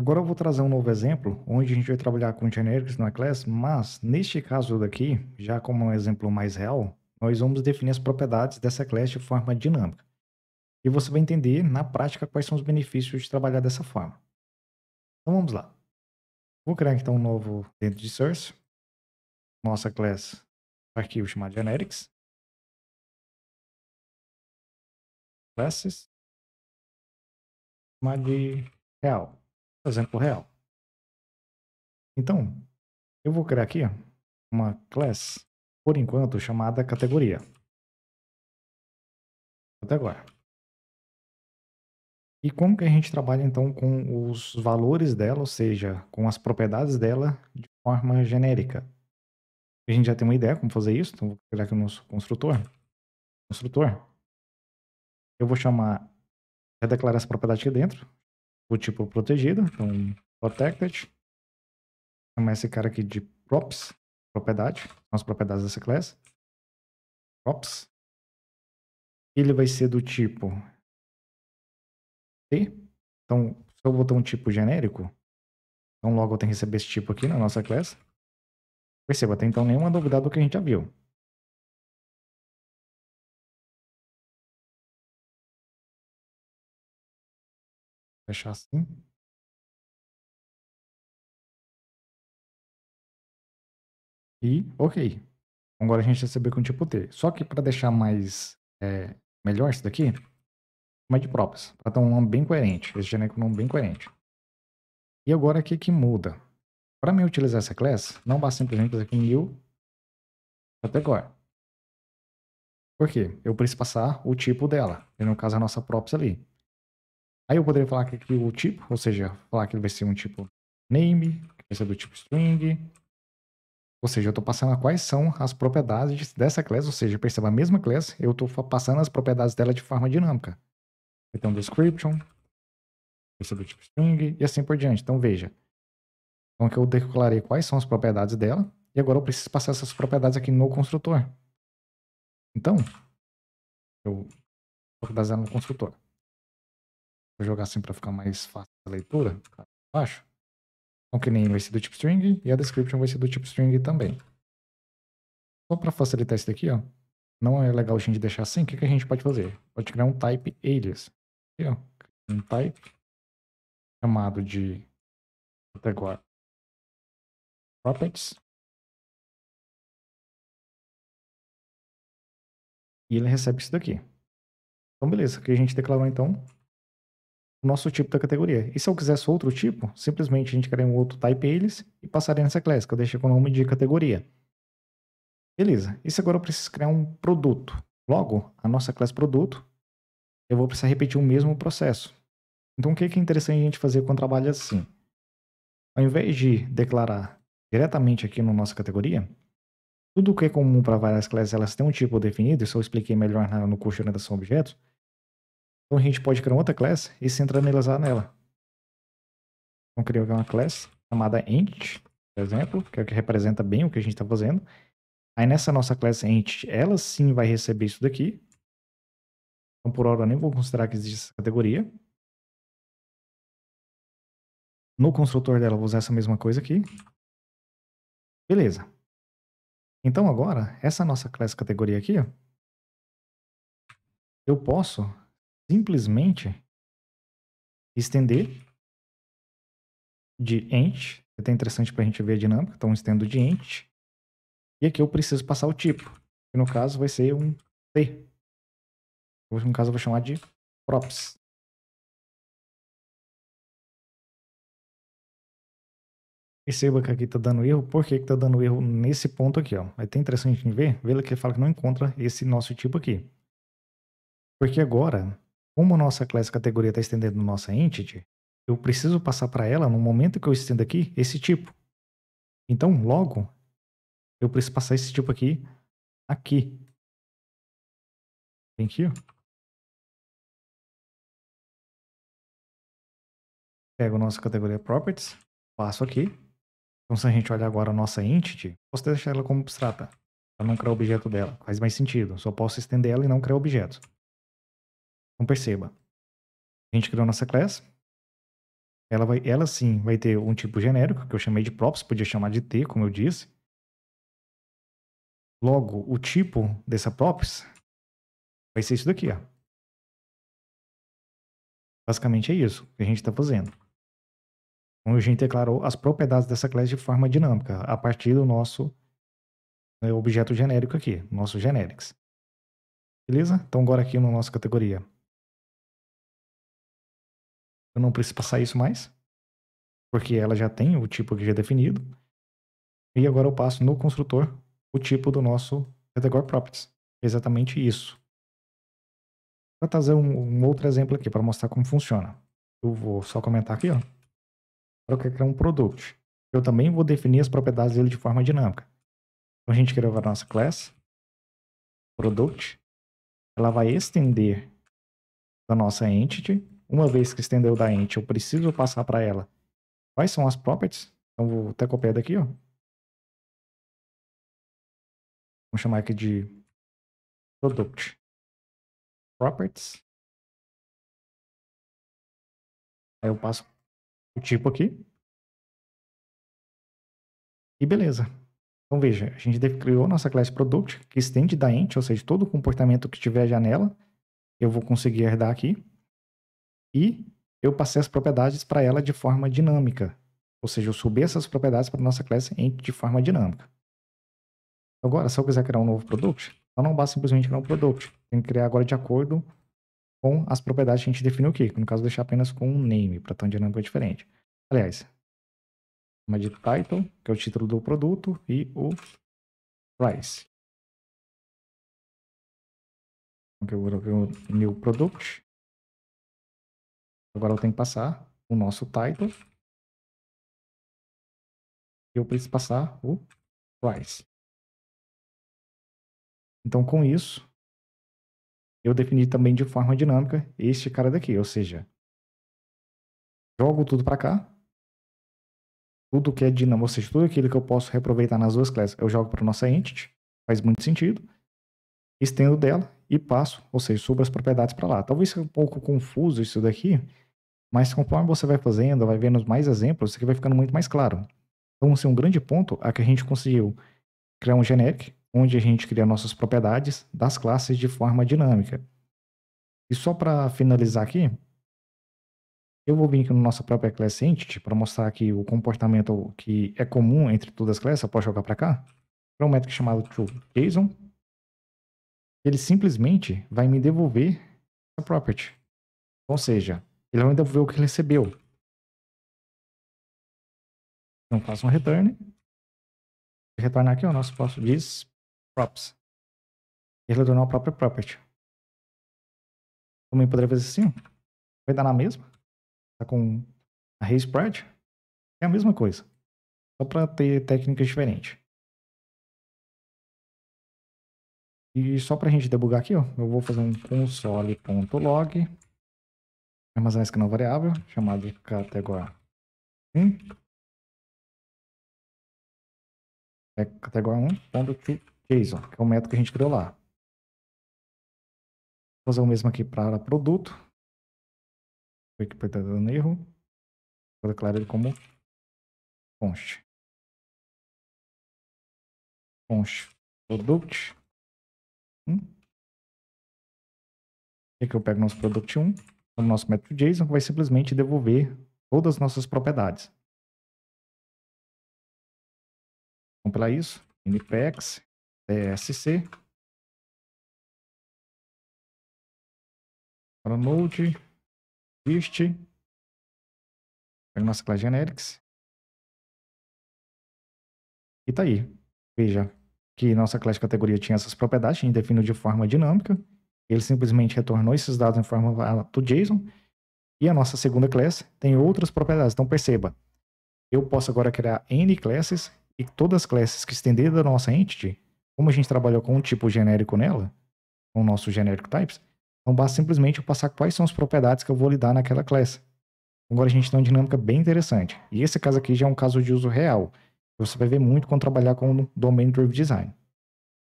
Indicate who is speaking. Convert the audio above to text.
Speaker 1: Agora eu vou trazer um novo exemplo, onde a gente vai trabalhar com generics na class, mas neste caso daqui, já como um exemplo mais real, nós vamos definir as propriedades dessa classe de forma dinâmica. E você vai entender, na prática, quais são os benefícios de trabalhar dessa forma. Então vamos lá. Vou criar então um novo dentro de source.
Speaker 2: Nossa classe, arquivo chamado generics. Classes. Chamar de real fazendo por real. Então, eu vou criar aqui uma class, por enquanto, chamada categoria.
Speaker 1: Até agora. E como que a gente trabalha então com os valores dela, ou seja, com as propriedades dela de forma genérica? A gente já tem uma ideia como fazer isso, então vou criar aqui o nosso construtor. Construtor. Eu vou chamar, já declarar essa propriedade aqui dentro, o tipo protegido, é então protected. Chama esse cara aqui de props,
Speaker 2: propriedade, as propriedades dessa classe. Props. Ele vai ser do tipo T. Então, se eu botar um tipo genérico, então logo eu tenho que receber esse tipo aqui na nossa classe. Perceba, até então nenhuma novidade do que a gente já viu. Fechar assim.
Speaker 1: E ok. Agora a gente recebeu com tipo T. Só que para deixar mais é, melhor isso daqui, mais de props, para ter um nome bem coerente, esse genérico nome bem coerente. E agora o que, que muda? Para mim utilizar essa classe, não basta simplesmente fazer aqui new category. Por quê? Eu preciso passar o tipo dela, no caso a nossa props ali. Aí eu poderia falar aqui o tipo, ou seja, falar que ele vai ser um tipo name, que vai ser do tipo string. Ou seja, eu estou passando quais são as propriedades dessa classe, ou seja, perceba a mesma classe, eu estou passando as propriedades dela de forma dinâmica. Então, description, vai ser do tipo string, e assim por diante. Então, veja. Então, que eu declarei quais são as propriedades dela, e agora eu preciso passar essas propriedades aqui no construtor. Então, eu propriedades dela no construtor. Vou jogar assim para ficar mais fácil a leitura. acho Então, que nem vai ser do tipo string e a description vai ser do tipo string também. Só para facilitar isso daqui, ó. Não é legal a gente deixar assim. O que, que a gente pode fazer? Pode criar um type alias. Aqui, ó. Um type chamado
Speaker 2: de até agora properties. E ele recebe isso daqui.
Speaker 1: Então, beleza. Aqui a gente declarou, então, o nosso tipo da categoria. E se eu quisesse outro tipo, simplesmente a gente criaria um outro type eles e passaria nessa classe, que eu deixei com o nome de categoria. Beleza. E se agora eu preciso criar um produto? Logo, a nossa classe produto, eu vou precisar repetir o mesmo processo. Então, o que é, é interessante a gente fazer quando trabalha assim? Ao invés de declarar diretamente aqui na nossa categoria, tudo o que é comum para várias classes, elas têm um tipo definido, isso eu expliquei melhor no curso de orientação a objetos, então a gente pode criar outra classe e centralizar nela. Vamos criar uma classe chamada Entity, por exemplo, que é o que representa bem o que a gente está fazendo. Aí nessa nossa classe Entity, ela sim vai receber isso daqui. Então por hora eu nem vou considerar que existe essa categoria.
Speaker 2: No construtor dela eu vou usar essa mesma coisa aqui. Beleza. Então agora, essa nossa classe categoria aqui, ó,
Speaker 1: eu posso simplesmente estender de ent. É até interessante para a gente ver a dinâmica. Então, estendo de ent. E aqui eu preciso passar o tipo, que no caso vai ser um T.
Speaker 2: No caso eu vou chamar de props.
Speaker 1: Perceba que aqui está dando erro. Por que está dando erro nesse ponto aqui? Ó? É até interessante ver, vê que ele fala que não encontra esse nosso tipo aqui. Porque agora como a nossa classe categoria está estendendo nossa entity, eu preciso passar para ela, no momento que eu estendo aqui, esse tipo. Então, logo, eu preciso passar esse tipo aqui, aqui. Vem aqui, Pego a nossa categoria Properties, passo aqui. Então, se a gente olhar agora a nossa entity, posso deixar ela como abstrata, para não criar objeto dela. Faz mais sentido, só posso estender ela e não criar objetos. Então perceba, a gente criou a nossa classe, ela, vai, ela sim vai ter um tipo genérico, que eu chamei de props, podia chamar de T, como eu disse. Logo, o tipo dessa props vai ser isso daqui, ó. Basicamente é isso que a gente está fazendo. Então a gente declarou as propriedades dessa classe de forma dinâmica, a partir do nosso né, objeto genérico aqui, nosso generics. Beleza? Então agora aqui na
Speaker 2: no nossa categoria eu não preciso passar isso mais,
Speaker 1: porque ela já tem o tipo que já é definido. E agora eu passo no construtor o tipo do nosso category properties. É exatamente isso. Vou trazer um, um outro exemplo aqui para mostrar como funciona. Eu vou só comentar aqui, ó. Para eu criar um product. Eu também vou definir as propriedades dele de forma dinâmica. Então a gente criou a nossa class product. Ela vai estender da nossa entity uma vez que estendeu da ent, eu preciso passar para ela quais são as properties. Então vou até copiar daqui, ó.
Speaker 2: Vou chamar aqui de product properties. Aí eu passo
Speaker 1: o tipo aqui. E beleza. Então veja, a gente criou nossa classe product que estende da ent, ou seja, todo o comportamento que tiver janela, eu vou conseguir herdar aqui e eu passei as propriedades para ela de forma dinâmica. Ou seja, eu subi essas propriedades para a nossa classe de forma dinâmica. Agora, se eu quiser criar um novo produto, eu não basta simplesmente criar um produto. Tem que criar agora de acordo com as propriedades que a gente definiu aqui. No caso, deixar apenas com um name, para ter uma dinâmica diferente. Aliás, uma de title, que é o título do produto, e o
Speaker 2: price. Então, eu vou new product Agora eu tenho que passar o nosso title. E eu preciso passar o price. Então, com isso, eu defini
Speaker 1: também de forma dinâmica este cara daqui, ou seja, jogo tudo para cá, tudo que é dinâmico, ou seja, tudo aquilo que eu posso reaproveitar nas duas classes, eu jogo para nossa entity, faz muito sentido, estendo dela e passo, ou seja, subo as propriedades para lá. Talvez seja um pouco confuso isso daqui, mas conforme você vai fazendo, vai vendo mais exemplos, isso aqui vai ficando muito mais claro. Então, assim, um grande ponto é que a gente conseguiu criar um generic, onde a gente cria nossas propriedades das classes de forma dinâmica. E só para finalizar aqui, eu vou vir aqui na nossa própria classe entity para mostrar aqui o comportamento que é comum entre todas as classes, eu posso jogar para cá, para um método chamado toJSON. Ele simplesmente vai me devolver a property. Ou seja, ele vai devolver o que recebeu.
Speaker 2: Então faça um return. Retornar aqui o nosso próximo diz props. Ele retornou a própria property. Também poderia fazer assim. Vai dar na mesma. Tá com a spread. É a mesma coisa. Só para ter técnicas diferentes.
Speaker 1: E só para a gente debugar aqui, ó, eu vou fazer um console.log armazenar é a isca não é variável, chamada categoria
Speaker 2: 1. É categoria 1.toJSON, que é o método que a gente criou lá. Vou fazer o mesmo aqui para produto. Foi que está dando erro. Vou declarar ele como const. Const product 1. E aqui eu pego nosso product 1 no nosso método JSON que vai simplesmente devolver todas as nossas propriedades. Compilar isso, npex, tsc, para node, list, pega
Speaker 1: nossa classe generics, e tá aí. Veja que nossa classe de categoria tinha essas propriedades, a gente definiu de forma dinâmica, ele simplesmente retornou esses dados em forma do JSON. E a nossa segunda classe tem outras propriedades. Então perceba, eu posso agora criar N classes e todas as classes que estender da nossa entity, como a gente trabalhou com um tipo genérico nela, com o nosso generic types, então basta simplesmente eu passar quais são as propriedades que eu vou lidar naquela classe. Agora a gente tem uma dinâmica bem interessante. E esse caso aqui já é um caso de uso real. Você vai ver muito quando trabalhar com Domain Driven
Speaker 2: Design.